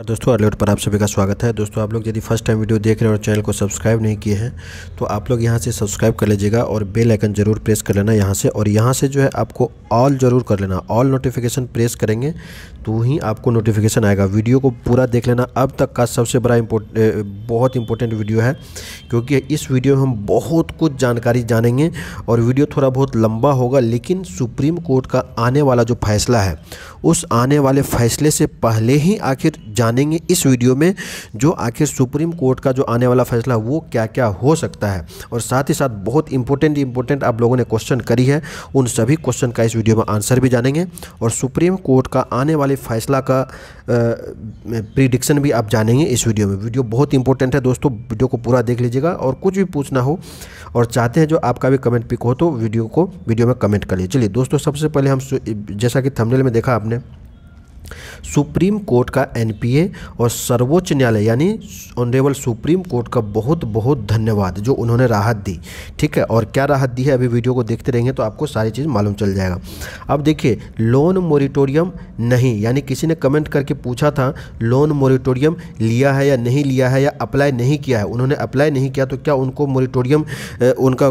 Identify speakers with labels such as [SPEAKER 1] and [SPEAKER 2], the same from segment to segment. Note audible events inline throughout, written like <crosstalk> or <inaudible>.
[SPEAKER 1] हाँ, दोस्तों अर्लीवुड पर आप सभी का स्वागत है दोस्तों आप लोग यदि फर्स्ट टाइम वीडियो देख रहे हैं और चैनल को सब्सक्राइब नहीं किए हैं तो आप लोग यहां से सब्सक्राइब कर लीजिएगा और बेल आइकन जरूर प्रेस कर लेना यहां से और यहां से जो है आपको ऑल जरूर कर लेना ऑल नोटिफिकेशन प्रेस करेंगे तो ही आपको नोटिफिकेशन आएगा वीडियो को पूरा देख लेना अब तक का सबसे बड़ा इम्पोर्ट बहुत इंपॉर्टेंट वीडियो है क्योंकि इस वीडियो में हम बहुत कुछ जानकारी जानेंगे और वीडियो थोड़ा बहुत लंबा होगा लेकिन सुप्रीम कोर्ट का आने वाला जो फैसला है उस आने वाले फैसले से पहले ही आखिर जानेंगे इस वीडियो में जो आखिर सुप्रीम कोर्ट का जो आने वाला फैसला वो क्या क्या हो सकता है और साथ ही साथ बहुत इंपॉर्टेंट इंपॉर्टेंट आप लोगों ने क्वेश्चन करी है उन सभी क्वेश्चन का इस वीडियो में आंसर भी जानेंगे और सुप्रीम कोर्ट का आने वाले फैसला का प्रिडिक्शन भी आप जानेंगे इस वीडियो में वीडियो बहुत इंपॉर्टेंट है दोस्तों वीडियो को पूरा देख लीजिएगा और कुछ भी पूछना हो और चाहते हैं जो आपका भी कमेंट पिक हो तो वीडियो को वीडियो में कमेंट कर लीजिए चलिए दोस्तों सबसे पहले हम जैसा कि थंबनेल में देखा आपने önemli. सुप्रीम कोर्ट का एनपीए और सर्वोच्च न्यायालय यानी ऑनरेबल सुप्रीम कोर्ट का बहुत बहुत धन्यवाद जो उन्होंने राहत दी ठीक है और क्या राहत दी है अभी वीडियो को देखते रहेंगे तो आपको सारी चीज़ मालूम चल जाएगा अब देखिए लोन मोरिटोरियम नहीं यानी किसी ने कमेंट करके पूछा था लोन मोरिटोरियम लिया है या नहीं लिया है या अप्लाई नहीं किया है उन्होंने अप्लाई नहीं किया तो क्या उनको मोरिटोरियम उनका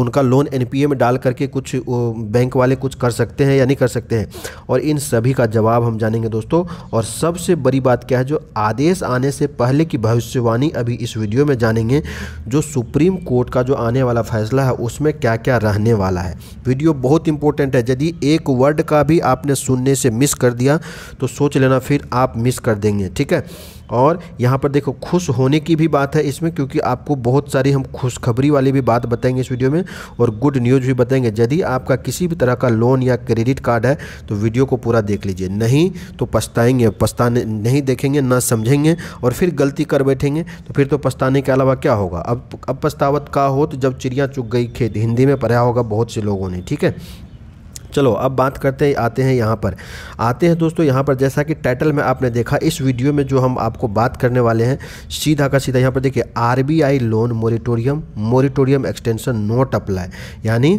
[SPEAKER 1] उनका लोन एन में डाल करके कुछ बैंक वाले कुछ कर सकते हैं या नहीं कर सकते हैं और इन सभी का जवाब हम जानेंगे दोस्तों और सबसे बड़ी बात क्या है जो आदेश आने से पहले की भविष्यवाणी अभी इस वीडियो में जानेंगे जो सुप्रीम कोर्ट का जो आने वाला फैसला है उसमें क्या क्या रहने वाला है वीडियो बहुत इंपॉर्टेंट है यदि एक वर्ड का भी आपने सुनने से मिस कर दिया तो सोच लेना फिर आप मिस कर देंगे ठीक है और यहाँ पर देखो खुश होने की भी बात है इसमें क्योंकि आपको बहुत सारी हम खुशखबरी वाली भी बात बताएंगे इस वीडियो में और गुड न्यूज़ भी बताएंगे यदि आपका किसी भी तरह का लोन या क्रेडिट कार्ड है तो वीडियो को पूरा देख लीजिए नहीं तो पछताएंगे पछताने नहीं देखेंगे ना समझेंगे और फिर गलती कर बैठेंगे तो फिर तो पछताने के अलावा क्या होगा अब अब पछतावत का हो तो जब चिड़िया चुग गई खेत हिंदी में पढ़ा होगा बहुत से लोगों ने ठीक है चलो अब बात करते हैं आते हैं यहाँ पर आते हैं दोस्तों यहाँ पर जैसा कि टाइटल में आपने देखा इस वीडियो में जो हम आपको बात करने वाले हैं सीधा का सीधा यहाँ पर देखिए RBI loan moratorium moratorium extension note apply यानी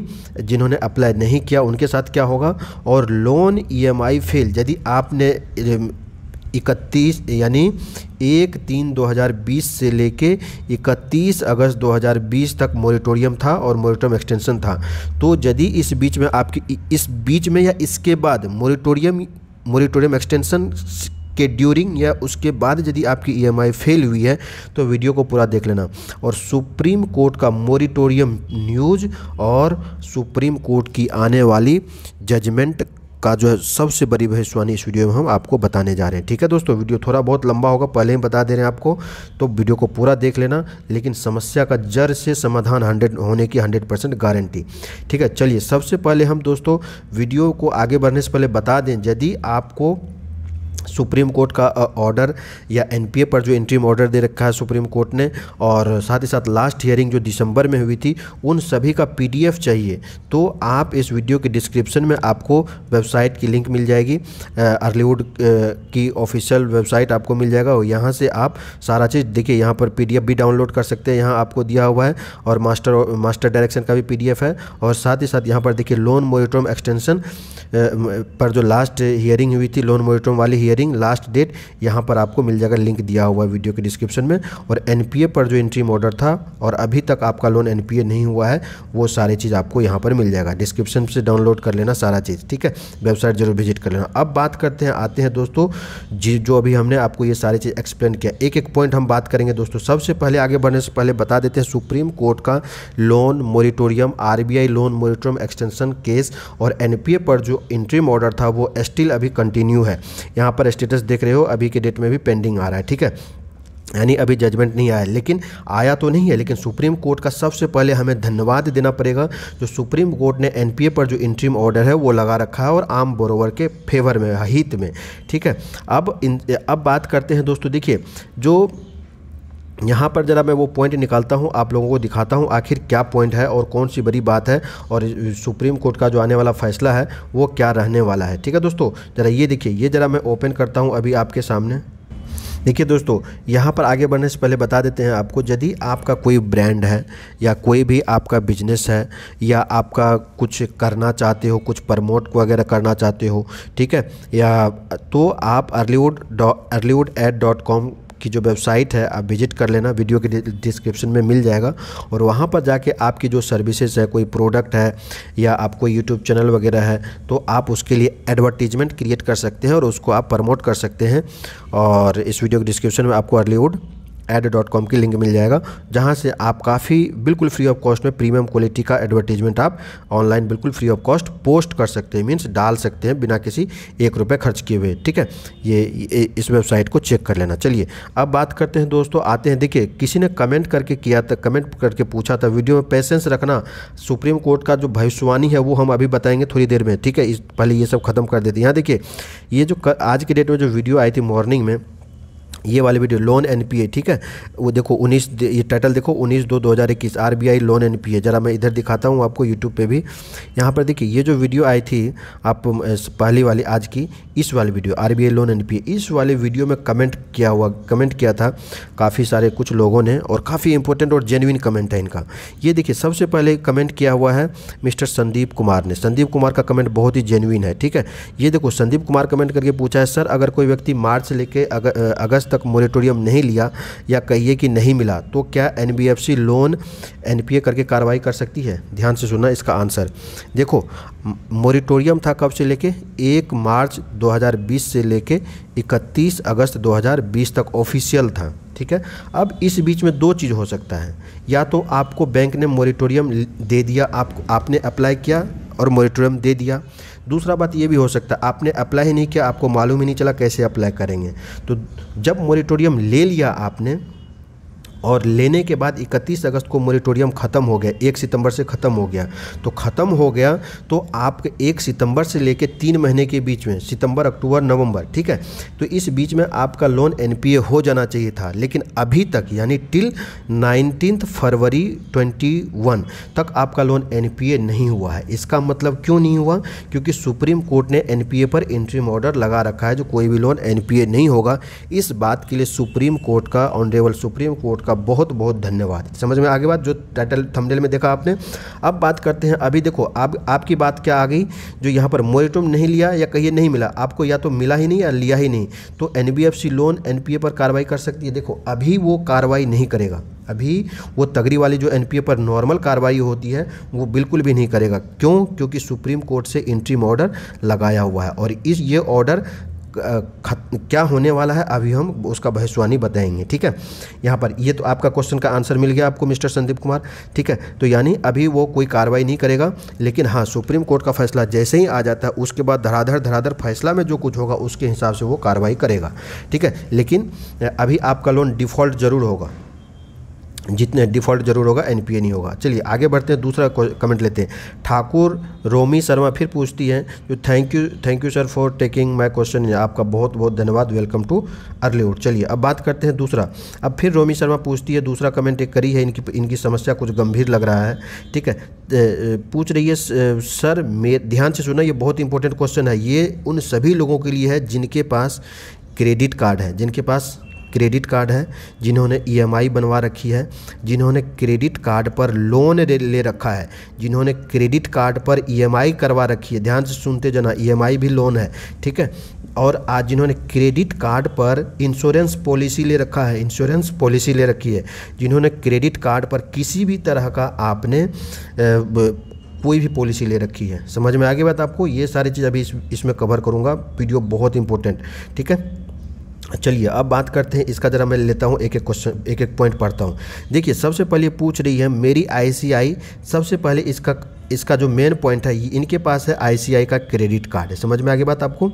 [SPEAKER 1] जिन्होंने अप्लाई नहीं किया उनके साथ क्या होगा और लोन ईएमआई फेल यदि आपने इकतीस यानी एक तीन 2020 से लेके 31 अगस्त 2020 तक मोरिटोरियम था और मोरिटोरियम एक्सटेंशन था तो यदि इस बीच में आपकी इस बीच में या इसके बाद मोरिटोरियम मोरिटोरियम एक्सटेंशन के ड्यूरिंग या उसके बाद यदि आपकी ईएमआई फेल हुई है तो वीडियो को पूरा देख लेना और सुप्रीम कोर्ट का मोरिटोरियम न्यूज़ और सुप्रीम कोर्ट की आने वाली जजमेंट का जो है सबसे बड़ी भविष्यवाणी इस वीडियो में हम आपको बताने जा रहे हैं ठीक है दोस्तों वीडियो थोड़ा बहुत लंबा होगा पहले ही बता दे रहे हैं आपको तो वीडियो को पूरा देख लेना लेकिन समस्या का जड़ से समाधान हंड्रेड होने की हंड्रेड परसेंट गारंटी ठीक है चलिए सबसे पहले हम दोस्तों वीडियो को आगे बढ़ने से पहले बता दें यदि आपको सुप्रीम कोर्ट का ऑर्डर या एनपीए पर जो इंट्रीम ऑर्डर दे रखा है सुप्रीम कोर्ट ने और साथ ही साथ लास्ट हियरिंग जो दिसंबर में हुई थी उन सभी का पीडीएफ चाहिए तो आप इस वीडियो के डिस्क्रिप्शन में आपको वेबसाइट की लिंक मिल जाएगी अर्लीवुड की ऑफिशियल वेबसाइट आपको मिल जाएगा और यहाँ से आप सारा चीज़ देखिए यहाँ पर पी भी डाउनलोड कर सकते हैं यहाँ आपको दिया हुआ है और मास्टर मास्टर डायरेक्शन का भी पी है और साथ ही साथ यहाँ पर देखिए लोन मोरिटोम एक्सटेंशन पर जो लास्ट हियरिंग हुई थी लोन मोरिटोम वाली हियरिंग हियरिंग लास्ट डेट यहाँ पर आपको मिल जाएगा लिंक दिया हुआ है वीडियो के डिस्क्रिप्शन में और एन पर जो इंट्रीम ऑर्डर था और अभी तक आपका लोन एन नहीं हुआ है वो सारी चीज़ आपको यहाँ पर मिल जाएगा डिस्क्रिप्शन से डाउनलोड कर लेना सारा चीज़ ठीक है वेबसाइट जरूर विजिट कर लेना अब बात करते हैं आते हैं दोस्तों जी जो अभी हमने आपको ये सारी चीज़ एक्सप्लेन किया एक एक पॉइंट हम बात करेंगे दोस्तों सबसे पहले आगे बढ़ने से पहले बता देते हैं सुप्रीम कोर्ट का loan moratorium RBI loan moratorium extension case और एनपीए पर जो इंट्रीम ऑर्डर था वो स्टिल अभी कंटिन्यू है यहाँ पर पर स्टेटस देख रहे हो अभी के डेट में भी पेंडिंग आ रहा है ठीक है यानी अभी जजमेंट नहीं आया लेकिन आया तो नहीं है लेकिन सुप्रीम कोर्ट का सबसे पहले हमें धन्यवाद देना पड़ेगा जो सुप्रीम कोर्ट ने एनपीए पर जो इंट्रीम ऑर्डर है वो लगा रखा है और आम बोरोवर के फेवर में हित में ठीक है अब इन अब बात करते हैं दोस्तों देखिए जो यहाँ पर ज़रा मैं वो पॉइंट निकालता हूँ आप लोगों को दिखाता हूँ आखिर क्या पॉइंट है और कौन सी बड़ी बात है और सुप्रीम कोर्ट का जो आने वाला फैसला है वो क्या रहने वाला है ठीक है दोस्तों ज़रा ये देखिए ये ज़रा मैं ओपन करता हूँ अभी आपके सामने देखिए दोस्तों यहाँ पर आगे बढ़ने से पहले बता देते हैं आपको यदि आपका कोई ब्रांड है या कोई भी आपका बिजनेस है या आपका कुछ करना चाहते हो कुछ प्रमोट वगैरह करना चाहते हो ठीक है या तो आप अर्लीवुड डॉ अर्लीवुड एट डॉट कॉम की जो वेबसाइट है आप विजिट कर लेना वीडियो के डिस्क्रिप्शन में मिल जाएगा और वहाँ पर जाके आपकी जो सर्विसेज है कोई प्रोडक्ट है या आप कोई यूट्यूब चैनल वगैरह है तो आप उसके लिए एडवर्टीजमेंट क्रिएट कर सकते हैं और उसको आप प्रमोट कर सकते हैं और इस वीडियो के डिस्क्रिप्शन में आपको अर्लीवुड एड डॉट कॉम की लिंक मिल जाएगा जहाँ से आप काफ़ी बिल्कुल फ्री ऑफ कॉस्ट में प्रीमियम क्वालिटी का एडवर्टीजमेंट आप ऑनलाइन बिल्कुल फ्री ऑफ कॉस्ट पोस्ट कर सकते हैं मीन्स डाल सकते हैं बिना किसी एक रुपये खर्च किए हुए ठीक है ये, इस वेबसाइट को चेक कर लेना चलिए अब बात करते हैं दोस्तों आते हैं देखिए किसी ने कमेंट करके किया था कमेंट करके पूछा था वीडियो में पेशेंस रखना सुप्रीम कोर्ट का जो भविष्यवाणी है वो हम अभी बताएंगे थोड़ी देर में ठीक है इस पहले ये सब खत्म कर देते हैं यहाँ देखिए ये जो आज के डेट में जो वीडियो आई थी मॉर्निंग में ये वाली वीडियो लोन एनपीए ठीक है वो देखो उन्नीस ये टाइटल देखो उन्नीस दो दो हज़ार इक्कीस R B I loan N P A ज़रा मैं इधर दिखाता हूँ आपको यूट्यूब पे भी यहाँ पर देखिए ये जो वीडियो आई थी आप पहली वाली आज की इस वाली video R B I loan N P A इस वाले वीडियो में कमेंट किया हुआ कमेंट किया था काफ़ी सारे कुछ लोगों ने और काफ़ी इंपॉर्टेंट और जेनविन कमेंट है इनका ये देखिए सबसे पहले कमेंट किया हुआ है मिस्टर संदीप कुमार ने संदीप कुमार का कमेंट बहुत ही जेनविन है ठीक है ये देखो संदीप कुमार कमेंट करके पूछा है सर अगर कोई व्यक्ति मार्च लेके अगस्त तक तक मोरेटोरियम नहीं लिया या कहिए कि नहीं मिला तो क्या एन लोन एन करके कार्रवाई कर सकती है ध्यान से सुनना इसका आंसर देखो मोरिटोरियम था कब से लेके एक मार्च 2020 से लेके 31 अगस्त 2020 तक ऑफिशियल था ठीक है अब इस बीच में दो चीज़ हो सकता है या तो आपको बैंक ने मोरिटोरियम दे दिया आप आपने अप्लाई किया और मोरिटोरियम दे दिया दूसरा बात ये भी हो सकता है आपने अप्लाई ही नहीं किया आपको मालूम ही नहीं चला कैसे अप्लाई करेंगे तो जब मोरिटोरियम ले लिया आपने और लेने के बाद 31 अगस्त को मोरिटोरियम ख़त्म हो गया एक सितंबर से ख़त्म हो गया तो ख़त्म हो गया तो आप एक सितंबर से लेकर तीन महीने के बीच में सितंबर अक्टूबर नवंबर ठीक है तो इस बीच में आपका लोन एन हो जाना चाहिए था लेकिन अभी तक यानी टिल नाइनटीन फरवरी 21 तक आपका लोन एन नहीं हुआ है इसका मतलब क्यों नहीं हुआ क्योंकि सुप्रीम कोर्ट ने एन पर इंट्रीम ऑर्डर लगा रखा है जो कोई भी लोन एन नहीं होगा इस बात के लिए सुप्रीम कोर्ट का ऑनरेबल सुप्रीम कोर्ट आपका बहुत बहुत धन्यवाद समझ में आगे बात जो टाइटल थंबनेल में देखा आपने अब बात करते हैं अभी देखो आप आपकी बात क्या आ गई जो यहाँ पर मोरेटोम नहीं लिया या कहिए नहीं मिला आपको या तो मिला ही नहीं या लिया ही नहीं तो एन लोन एन पर कार्रवाई कर सकती है देखो अभी वो कार्रवाई नहीं करेगा अभी वो तगड़ी वाली जो एन पर नॉर्मल कार्रवाई होती है वो बिल्कुल भी नहीं करेगा क्यों क्योंकि सुप्रीम कोर्ट से इंट्रीम ऑर्डर लगाया हुआ है और इस ये ऑर्डर क्या होने वाला है अभी हम उसका भविष्यवाणी बताएंगे ठीक है यहाँ पर ये तो आपका क्वेश्चन का आंसर मिल गया आपको मिस्टर संदीप कुमार ठीक है तो यानी अभी वो कोई कार्रवाई नहीं करेगा लेकिन हाँ सुप्रीम कोर्ट का फैसला जैसे ही आ जाता है उसके बाद धराधर धराधर फैसला में जो कुछ होगा उसके हिसाब से वो कार्रवाई करेगा ठीक है लेकिन अभी आपका लोन डिफ़ॉल्ट ज़रूर होगा जितने डिफ़ॉल्ट जरूर होगा एन नहीं होगा चलिए आगे बढ़ते हैं दूसरा कमेंट लेते हैं ठाकुर रोमी शर्मा फिर पूछती हैं जो thank you thank you sir for taking my question आपका बहुत बहुत धन्यवाद वेलकम टू अर्लीवुड चलिए अब बात करते हैं दूसरा अब फिर रोमी शर्मा पूछती है दूसरा कमेंट एक करी है इनकी इनकी समस्या कुछ गंभीर लग रहा है ठीक है पूछ रही है सर मे ध्यान से सुना ये बहुत इंपॉर्टेंट क्वेश्चन है ये उन सभी लोगों के लिए है जिनके पास क्रेडिट कार्ड है जिनके पास क्रेडिट कार्ड है जिन्होंने ई e बनवा रखी है जिन्होंने क्रेडिट कार्ड पर लोन ले रखा है जिन्होंने क्रेडिट कार्ड पर ई e करवा रखी है ध्यान से सुनते जाना ईएमआई e भी लोन है ठीक है और आज जिन्होंने क्रेडिट कार्ड पर इंश्योरेंस पॉलिसी ले रखा है इंश्योरेंस पॉलिसी ले रखी है जिन्होंने क्रेडिट कार्ड पर किसी भी तरह का आपने कोई भी पॉलिसी ले रखी है समझ में आगे बात आपको ये सारी चीज़ अभी इस इसमें कवर करूँगा वीडियो बहुत इंपॉर्टेंट ठीक है चलिए अब बात करते हैं इसका ज़रा मैं लेता हूँ एक एक क्वेश्चन एक एक पॉइंट पढ़ता हूँ देखिए सबसे पहले पूछ रही है मेरी आईसीआई सबसे पहले इसका इसका जो मेन पॉइंट है इनके पास है आईसीआई का क्रेडिट कार्ड है समझ में आगे बात आपको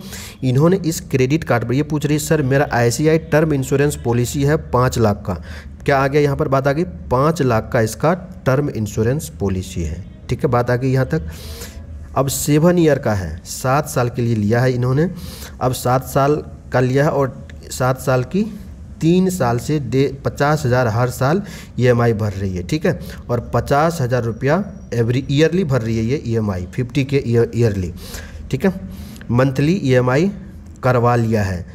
[SPEAKER 1] इन्होंने इस क्रेडिट कार्ड पर ये पूछ रही है सर मेरा आई टर्म इंश्योरेंस पॉलिसी है पाँच लाख का क्या आ गया यहाँ पर बात आ गई पाँच लाख का इसका टर्म इंश्योरेंस पॉलिसी है ठीक है बात आ गई यहाँ तक अब सेवन ईयर का है सात साल के लिए लिया है इन्होंने अब सात साल का लिया है और सात साल की तीन साल से दे पचास हज़ार हर साल ई e भर रही है ठीक है और पचास हज़ार रुपया एवरी ईयरली भर रही है ये ई एम आई फिफ्टी के ईयरली ठीक है मंथली ई e करवा लिया है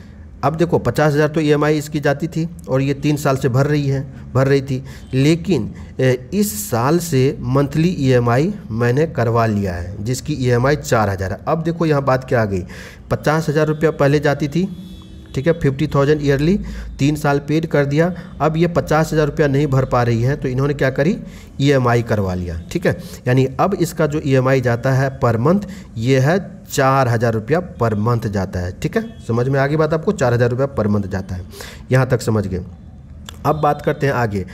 [SPEAKER 1] अब देखो पचास हज़ार तो ई e इसकी जाती थी और ये तीन साल से भर रही है भर रही थी लेकिन इस साल से मंथली ई मैंने करवा लिया है जिसकी ई एम आई चार हज़ार है अब देखो यहाँ बात क्या आ गई पचास हज़ार रुपया पहले जाती थी ठीक है फिफ्टी थाउजेंड ईयरली तीन साल पेड कर दिया अब ये पचास हज़ार रुपया नहीं भर पा रही है तो इन्होंने क्या करी ई e करवा लिया ठीक है यानी अब इसका जो ई e जाता है पर मंथ ये है चार हज़ार रुपया पर मंथ जाता है ठीक है समझ में आ गई बात आपको चार हज़ार रुपया पर मंथ जाता है यहाँ तक समझ गए अब बात करते हैं आगे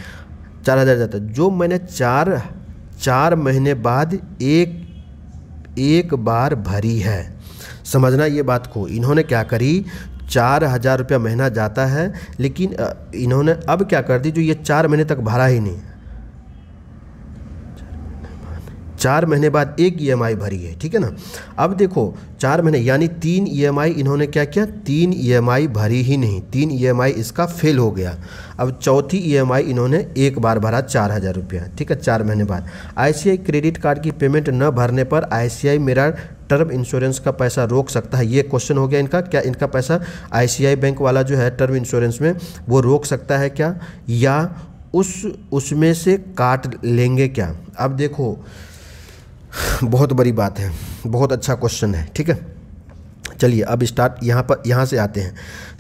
[SPEAKER 1] चार हज़ार जाता है जो मैंने चार चार महीने बाद एक एक बार भरी है समझना ये बात को इन्होंने क्या करी चार हज़ार रुपया महीना जाता है लेकिन इन्होंने अब क्या कर दी जो ये चार महीने तक भरा ही नहीं चार महीने बाद एक ई e भरी है ठीक है ना अब देखो चार महीने यानी तीन ई e इन्होंने क्या किया तीन ई e भरी ही नहीं तीन ई इसका फेल हो गया अब चौथी ई इन्होंने एक बार भरा चार हज़ार रुपया ठीक है चार महीने बाद आई क्रेडिट कार्ड की पेमेंट न भरने पर आई मेरा टर्म इंश्योरेंस का पैसा रोक सकता है ये क्वेश्चन हो गया इनका क्या इनका पैसा आईसीआई बैंक वाला जो है टर्म इंश्योरेंस में वो रोक सकता है क्या या उस उसमें से काट लेंगे क्या अब देखो बहुत बड़ी बात है बहुत अच्छा क्वेश्चन है ठीक है चलिए अब स्टार्ट यहाँ पर यहाँ से आते हैं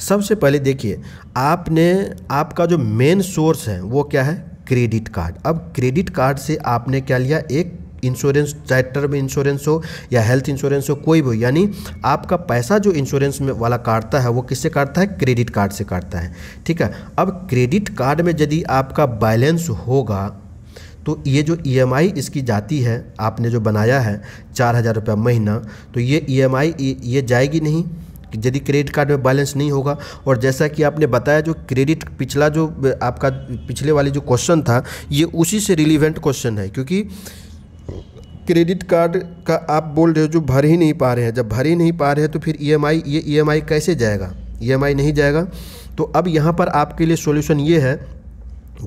[SPEAKER 1] सबसे पहले देखिए आपने आपका जो मेन सोर्स है वो क्या है क्रेडिट कार्ड अब क्रेडिट कार्ड से आपने क्या लिया एक इंश्योरेंस चाहे टर्म इंश्योरेंस हो या हेल्थ इंश्योरेंस हो कोई भी यानी आपका पैसा जो इंश्योरेंस में वाला काटता है वो किससे काटता है क्रेडिट कार्ड से काटता है ठीक है अब क्रेडिट कार्ड में यदि आपका बैलेंस होगा तो ये जो ईएमआई e इसकी जाती है आपने जो बनाया है चार हज़ार रुपया महीना तो ये ईएमआई e ये जाएगी नहीं यदि क्रेडिट कार्ड में बैलेंस नहीं होगा और जैसा कि आपने बताया जो क्रेडिट पिछला जो आपका पिछले वाली जो क्वेश्चन था ये उसी से रिलीवेंट क्वेश्चन है क्योंकि क्रेडिट कार्ड का आप बोल रहे हो जो भर ही नहीं पा रहे हैं जब भर ही नहीं पा रहे हैं तो फिर ई e ये ई e कैसे जाएगा ई e नहीं जाएगा तो अब यहाँ पर आपके लिए सोल्यूशन ये है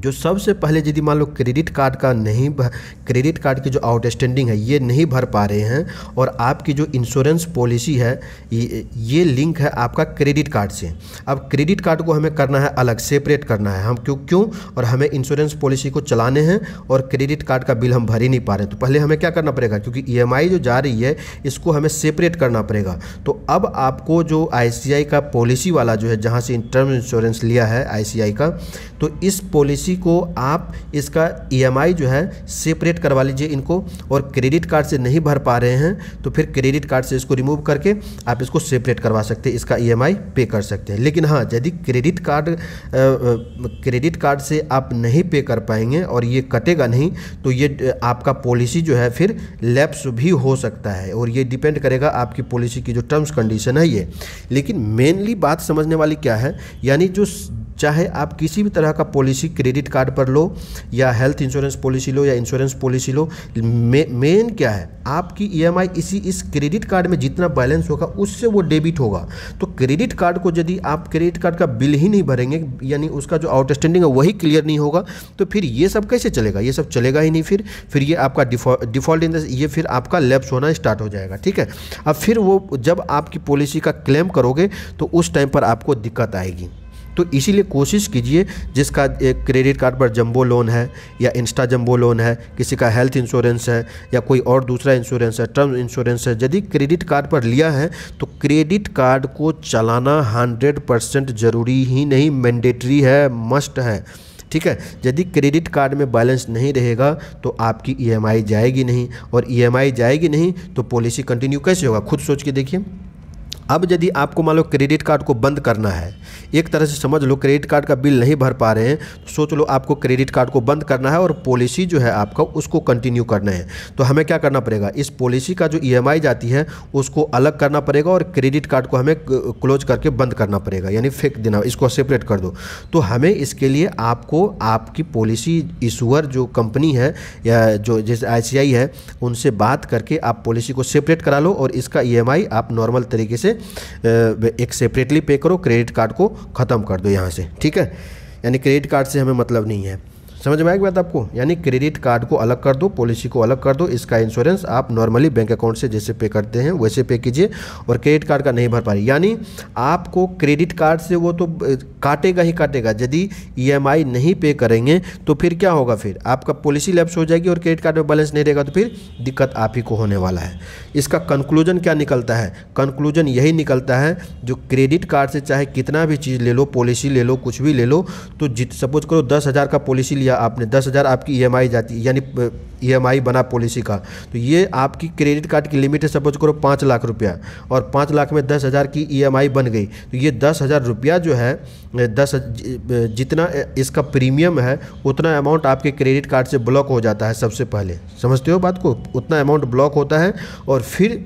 [SPEAKER 1] जो सबसे पहले यदि मान लो क्रेडिट कार्ड का नहीं क्रेडिट कार्ड की जो आउटस्टैंडिंग है ये नहीं भर पा रहे हैं और आपकी जो इंश्योरेंस पॉलिसी है ये, लिंक है आपका क्रेडिट कार्ड से अब क्रेडिट कार्ड को हमें करना है अलग सेपरेट करना है हम क्यों क्यों और हमें इंश्योरेंस पॉलिसी को चलाने हैं और क्रेडिट कार्ड का बिल हम भर ही नहीं पा रहे तो पहले हमें क्या करना पड़ेगा क्योंकि ई e जो जा रही है इसको हमें सेपरेट करना पड़ेगा तो अब आपको जो आई का पॉलिसी वाला जो है जहाँ से टर्म इंश्योरेंस लिया है आई का तो इस पॉलिसी उसी को आप इसका ई e जो है सेपरेट करवा लीजिए इनको और क्रेडिट कार्ड से नहीं भर पा रहे हैं तो फिर क्रेडिट कार्ड से इसको रिमूव करके आप इसको सेपरेट करवा सकते हैं इसका ई e पे कर सकते हैं लेकिन हाँ यदि क्रेडिट कार्ड क्रेडिट कार्ड से आप नहीं पे कर पाएंगे और ये कटेगा नहीं तो ये आपका पॉलिसी जो है फिर लैप्स भी हो सकता है और ये डिपेंड करेगा आपकी पॉलिसी की जो टर्म्स कंडीशन है ये लेकिन मेनली बात समझने वाली क्या है यानी जो चाहे आप किसी भी तरह का पॉलिसी क्रेडिट क्रेडिट कार्ड पर लो या हेल्थ इंश्योरेंस पॉलिसी लो या इंश्योरेंस पॉलिसी लो मेन क्या है आपकी ई e इसी इस क्रेडिट कार्ड में जितना बैलेंस होगा उससे वो डेबिट होगा तो क्रेडिट कार्ड को यदि आप क्रेडिट कार्ड का बिल ही नहीं भरेंगे यानी उसका जो आउटस्टैंडिंग है वही क्लियर नहीं होगा तो फिर ये सब कैसे चलेगा ये सब चलेगा ही नहीं फिर फिर ये आपका डिफॉल्ट इन ये फिर आपका लैप्स होना स्टार्ट हो जाएगा ठीक है अब फिर वो जब आपकी पॉलिसी का क्लेम करोगे तो उस टाइम पर आपको दिक्कत आएगी तो इसीलिए कोशिश कीजिए जिसका एक क्रेडिट कार्ड पर जंबो लोन है या इंस्टा जंबो लोन है किसी का हेल्थ इंश्योरेंस है या कोई और दूसरा इंश्योरेंस है टर्म इंश्योरेंस है यदि क्रेडिट कार्ड पर लिया है तो क्रेडिट कार्ड को चलाना हंड्रेड परसेंट ज़रूरी ही नहीं मैंडेटरी है मस्ट है ठीक है यदि क्रेडिट कार्ड में बैलेंस नहीं रहेगा तो आपकी ईएमआई जाएगी नहीं और ईएमआई जाएगी नहीं तो पॉलिसी कंटिन्यू कैसे होगा खुद सोच के देखिए अब यदि आपको मान लो क्रेडिट कार्ड को बंद करना है एक तरह से समझ लो क्रेडिट कार्ड का बिल नहीं भर पा रहे हैं तो सोच लो आपको क्रेडिट कार्ड को बंद करना है और पॉलिसी जो है आपका उसको कंटिन्यू करना है तो हमें क्या करना पड़ेगा इस पॉलिसी का जो ई e जाती है उसको अलग करना पड़ेगा और क्रेडिट कार्ड को हमें क्लोज करके बंद करना पड़ेगा यानी फेंक देना इसको सेपरेट कर दो तो हमें इसके लिए आपको आपकी पॉलिसी इशूअर जो कंपनी है या जो जैसे आई है उनसे बात करके आप पॉलिसी को सेपरेट करा लो और इसका ई e आप नॉर्मल तरीके से एक सेपरेटली पे करो क्रेडिट कार्ड को ख़त्म कर दो यहाँ से ठीक है यानी क्रेडिट कार्ड से हमें मतलब नहीं है समझ में आएगी बात आपको यानी क्रेडिट कार्ड को अलग कर दो पॉलिसी को अलग कर दो इसका इंश्योरेंस आप नॉर्मली बैंक अकाउंट से जैसे पे करते हैं वैसे पे कीजिए और क्रेडिट कार्ड का नहीं भर पा रही यानी आपको क्रेडिट कार्ड से वो तो काटेगा ही काटेगा यदि ई e नहीं पे करेंगे तो फिर क्या होगा फिर आपका पॉलिसी लैप्स हो जाएगी और क्रेडिट कार्ड में बैलेंस नहीं रहेगा तो फिर दिक्कत आप ही को होने वाला है इसका कंक्लूजन क्या निकलता है कंक्लूजन यही निकलता है जो क्रेडिट कार्ड से चाहे कितना भी चीज़ ले लो पॉलिसी ले लो कुछ भी ले लो तो जित सपोज करो दस हज़ार का पॉलिसी लिया आपने दस हज़ार आपकी ई e जाती है यानी ई e बना पॉलिसी का तो ये आपकी क्रेडिट कार्ड की लिमिट है सपोज करो पाँच लाख रुपया और पाँच लाख में दस हज़ार की ई e बन गई तो ये दस हज़ार रुपया जो है दस जितना इसका प्रीमियम है उतना अमाउंट आपके क्रेडिट कार्ड से ब्लॉक हो जाता है सबसे पहले समझते हो बात को उतना अमाउंट ब्लॉक होता है और फिर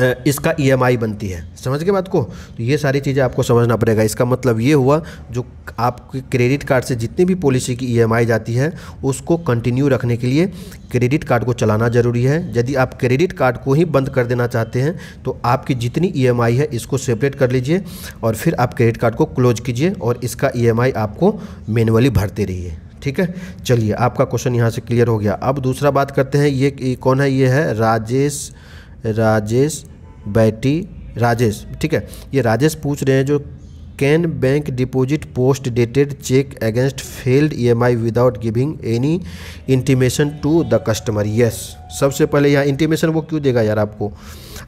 [SPEAKER 1] इसका ईएमआई e बनती है समझ गए बात को तो ये सारी चीज़ें आपको समझना पड़ेगा इसका मतलब ये हुआ जो आपके क्रेडिट कार्ड से जितनी भी पॉलिसी की ईएमआई e जाती है उसको कंटिन्यू रखने के लिए क्रेडिट कार्ड को चलाना ज़रूरी है यदि आप क्रेडिट कार्ड को ही बंद कर देना चाहते हैं तो आपकी जितनी ई e है इसको सेपरेट कर लीजिए और फिर आप क्रेडिट कार्ड को क्लोज कीजिए और इसका ई आपको मैनुअली भरते रहिए ठीक है चलिए आपका क्वेश्चन यहाँ से क्लियर हो गया अब दूसरा बात करते हैं ये कौन है ये है राजेश राजेश बैटी राजेश ठीक है ये राजेश पूछ रहे हैं जो can bank deposit post dated cheque against failed EMI without giving any intimation to the customer yes सबसे पहले यहाँ इंटीमेशन वो क्यों देगा यार आपको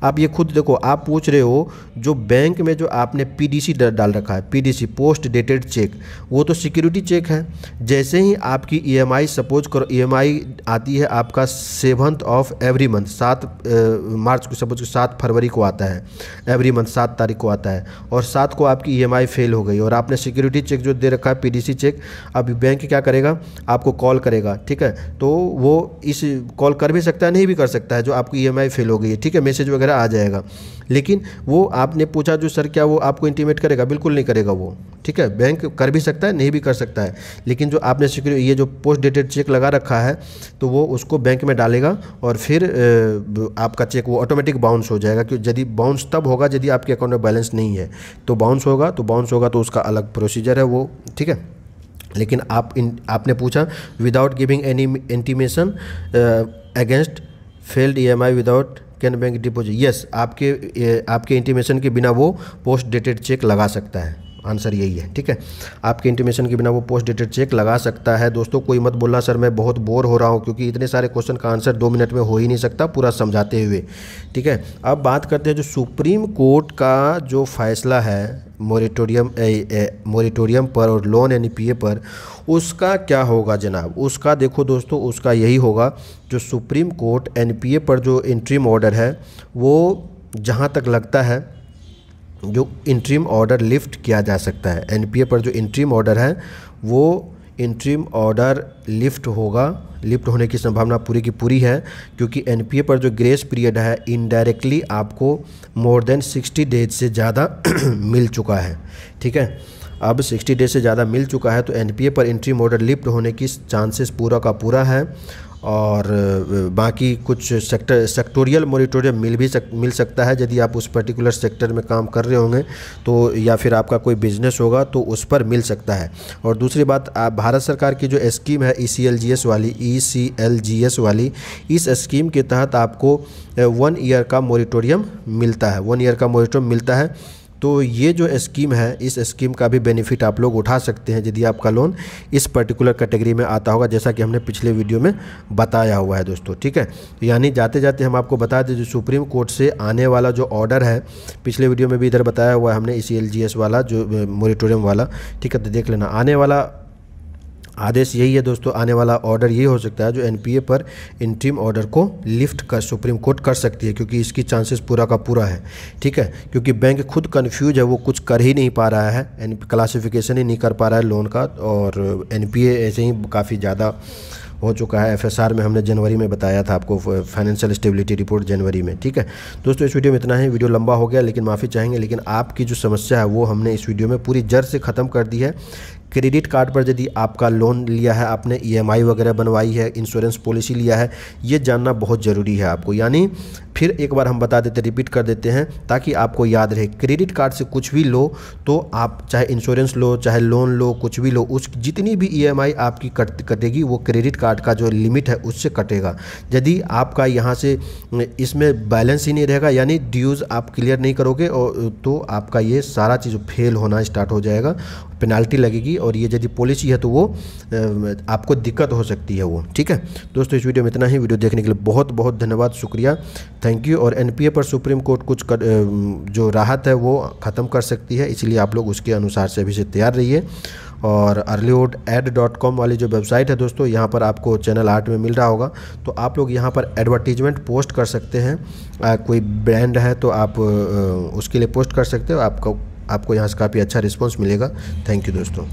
[SPEAKER 1] आप ये खुद देखो आप पूछ रहे हो जो बैंक में जो आपने पीडीसी डाल रखा है पीडीसी पोस्ट डेटेड चेक वो तो सिक्योरिटी चेक है जैसे ही आपकी ईएमआई e सपोज करो ईएमआई e आती है आपका सेवन्थ ऑफ एवरी मंथ सात मार्च को सपोज सात फरवरी को आता है एवरी मंथ सात तारीख को आता है और सात को आपकी ई e फेल हो गई और आपने सिक्योरिटी चेक जो दे रखा है पी चेक अब बैंक क्या करेगा आपको कॉल करेगा ठीक है तो वो इस कॉल कर भी सकता है नहीं भी कर सकता है जो आपकी ई फेल हो गई है ठीक है मैसेज वगैरह वगैरह आ जाएगा लेकिन वो आपने पूछा जो सर क्या वो आपको इंटीमेट करेगा बिल्कुल नहीं करेगा वो ठीक है बैंक कर भी सकता है नहीं भी कर सकता है लेकिन जो आपने सिक्योर ये जो पोस्ट डेटेड चेक लगा रखा है तो वो उसको बैंक में डालेगा और फिर आपका चेक वो ऑटोमेटिक बाउंस हो जाएगा क्योंकि यदि बाउंस तब होगा यदि आपके अकाउंट में बैलेंस नहीं है तो बाउंस होगा तो बाउंस होगा तो उसका अलग प्रोसीजर है वो ठीक है लेकिन आप इन आपने पूछा without giving any intimation against failed E M I without can bank deposit yes आपके आपके इंटीमेशन के बिना वो पोस्ट डेटेड चेक लगा सकता है आंसर यही है ठीक है आपके इंटीमेशन के बिना वो पोस्ट डेटेड चेक लगा सकता है दोस्तों कोई मत बोलना सर मैं बहुत बोर हो रहा हूँ क्योंकि इतने सारे क्वेश्चन का आंसर दो मिनट में हो ही नहीं सकता पूरा समझाते हुए ठीक है अब बात करते हैं जो सुप्रीम कोर्ट का जो फैसला है मोरिटोरियम मोरिटोरियम पर और लोन एन पी पर उसका क्या होगा जनाब उसका देखो दोस्तों उसका यही होगा जो सुप्रीम कोर्ट एन e पर जो इंट्रीम ऑर्डर है वो जहाँ तक लगता है जो इंट्रीम ऑर्डर लिफ्ट किया जा सकता है एनपीए पर जो इंट्रीम ऑर्डर है वो इंट्रीम ऑर्डर लिफ्ट होगा लिफ्ट होने की संभावना पूरी की पूरी है क्योंकि एनपीए पर जो ग्रेस पीरियड है इनडायरेक्टली आपको मोर देन 60 डेज से ज़्यादा <clears throat> मिल चुका है ठीक है अब 60 डेज से ज़्यादा मिल चुका है तो एनपीए पर इंट्रीम ऑर्डर लिफ्ट होने की चांसेस पूरा का पूरा है और बाकी कुछ सेक्टर सेक्टोरियल मोरिटोरियम मिल भी सक मिल सकता है यदि आप उस पर्टिकुलर सेक्टर में काम कर रहे होंगे तो या फिर आपका कोई बिजनेस होगा तो उस पर मिल सकता है और दूसरी बात आप भारत सरकार की जो स्कीम है ई e वाली ई e वाली इस स्कीम के तहत आपको वन ईयर का मोरिटोरियम मिलता है वन ईयर का मोरिटोरियम मिलता है तो ये जो स्कीम है इस स्कीम का भी बेनिफिट आप लोग उठा सकते हैं यदि आपका लोन इस पर्टिकुलर कैटेगरी में आता होगा जैसा कि हमने पिछले वीडियो में बताया हुआ है दोस्तों ठीक है यानी जाते जाते हम आपको बता दें जो सुप्रीम कोर्ट से आने वाला जो ऑर्डर है पिछले वीडियो में भी इधर बताया हुआ है हमने इसी एल वाला जो मोरिटोरियम वाला ठीक है तो देख लेना आने वाला आदेश यही है दोस्तों आने वाला ऑर्डर ये हो सकता है जो एनपीए पर इंट्रीम ऑर्डर को लिफ्ट कर सुप्रीम कोर्ट कर सकती है क्योंकि इसकी चांसेस पूरा का पूरा है ठीक है क्योंकि बैंक खुद कन्फ्यूज है वो कुछ कर ही नहीं पा रहा है एन क्लासिफिकेशन ही नहीं कर पा रहा है लोन का और एनपीए ऐसे ही काफ़ी ज़्यादा हो चुका है एफएसआर में हमने जनवरी में बताया था आपको फाइनेंशियल स्टेबिलिटी रिपोर्ट जनवरी में ठीक है दोस्तों इस वीडियो में इतना ही वीडियो लंबा हो गया लेकिन माफ़ी चाहेंगे लेकिन आपकी जो समस्या है वो हमने इस वीडियो में पूरी जड़ से ख़त्म कर दी है क्रेडिट कार्ड पर यदि आपका लोन लिया है आपने ईएमआई e वगैरह बनवाई है इंश्योरेंस पॉलिसी लिया है ये जानना बहुत ज़रूरी है आपको यानी फिर एक बार हम बता देते रिपीट कर देते हैं ताकि आपको याद रहे क्रेडिट कार्ड से कुछ भी लो तो आप चाहे इंश्योरेंस लो चाहे लोन लो कुछ भी लो उस जितनी भी ई e आपकी कट कटेगी वो क्रेडिट कार्ड का जो लिमिट है उससे कटेगा यदि आपका यहाँ से इसमें बैलेंस ही नहीं रहेगा यानी ड्यूज़ आप क्लियर नहीं करोगे और तो आपका ये सारा चीज़ फेल होना स्टार्ट हो जाएगा पेनाल्टी लगेगी और ये यदि पॉलिसी है तो वो आपको दिक्कत हो सकती है वो ठीक है दोस्तों इस वीडियो में इतना ही वीडियो देखने के लिए बहुत बहुत धन्यवाद शुक्रिया थैंक यू और एनपीए पर सुप्रीम कोर्ट कुछ कर, जो राहत है वो ख़त्म कर सकती है इसलिए आप लोग उसके अनुसार से अभी से तैयार रहिए और अर्लीवुड एड डॉट कॉम वाली जो वेबसाइट है दोस्तों यहाँ पर आपको चैनल आर्ट में मिल रहा होगा तो आप लोग यहाँ पर एडवर्टीजमेंट पोस्ट कर सकते हैं आ, कोई ब्रांड है तो आप उसके लिए पोस्ट कर सकते हो आपको आपको यहाँ से काफ़ी अच्छा रिस्पॉन्स मिलेगा थैंक यू दोस्तों